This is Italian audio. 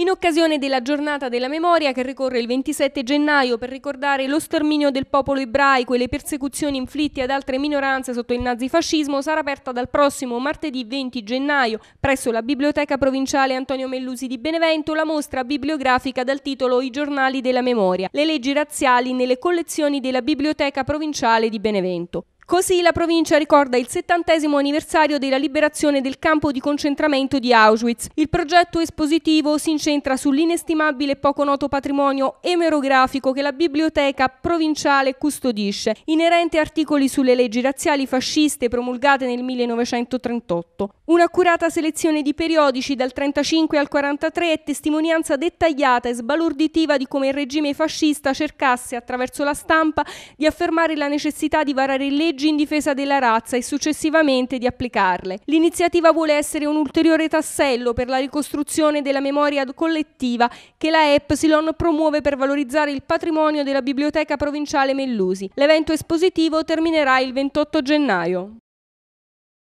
in occasione della giornata della memoria che ricorre il 27 gennaio per ricordare lo sterminio del popolo ebraico e le persecuzioni inflitte ad altre minoranze sotto il nazifascismo, sarà aperta dal prossimo martedì 20 gennaio presso la Biblioteca Provinciale Antonio Mellusi di Benevento la mostra bibliografica dal titolo I giornali della memoria, le leggi razziali nelle collezioni della Biblioteca Provinciale di Benevento. Così la provincia ricorda il settantesimo anniversario della liberazione del campo di concentramento di Auschwitz. Il progetto espositivo si incentra sull'inestimabile e poco noto patrimonio emerografico che la biblioteca provinciale custodisce, inerente a articoli sulle leggi razziali fasciste promulgate nel 1938. Un'accurata selezione di periodici dal 1935 al 1943 è testimonianza dettagliata e sbalorditiva di come il regime fascista cercasse attraverso la stampa di affermare la necessità di varare leggi leggi in difesa della razza e successivamente di applicarle. L'iniziativa vuole essere un ulteriore tassello per la ricostruzione della memoria collettiva che la Epsilon promuove per valorizzare il patrimonio della Biblioteca Provinciale Mellusi. L'evento espositivo terminerà il 28 gennaio.